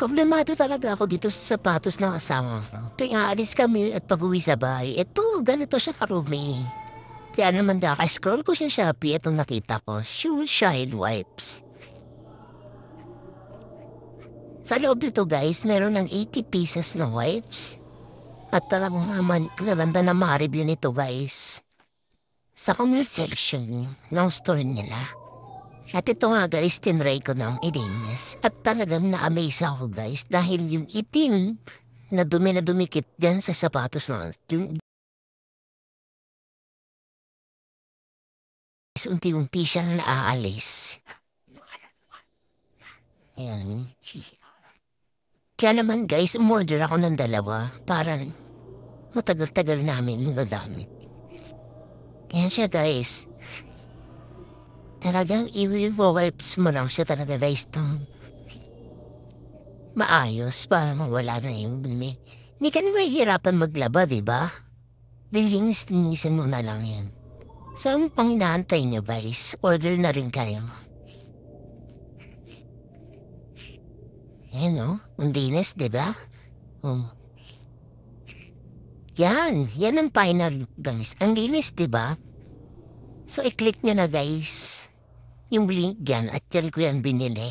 Problemado talaga ako dito sa sapatos ng asawa ko. Kaya alis kami at pag-uwi sa bahay, eto, ganito siya karumi. Kaya naman naka-scroll ko sa Shopee, etong nakita ko, shoe shine wipes. Sa loob nito guys, meron ng 80 pieces na wipes. At talagang naman, naganda na ma-review nito guys. Sa comment section ng store nila. At ito nga guys, tinry ko ng idinis. At talagang na-amaze ako guys dahil yung itim na dumi na dumikit dyan sa sapatos na yung unti-unti siyang naaalis. Ayan. Kaya naman guys, umorder ako ng dalawa para matagal-tagal namin magagamit. Kaya siya guys, Talagang i-wipes mo lang siya talaga guys nung maayos para mawala na yung dumi. Hindi ka na mahihirapan maglaba, di ba? Dilinis-linisan mo na lang yan. Saan pang inaantay niyo, guys? Order na rin kayo. Ayan o, oh, undinis, di ba? Um, yan, yan ang final guys. Ang linis, di ba? So, i-click nyo na guys. Yung blink yan at shell ko yan binili.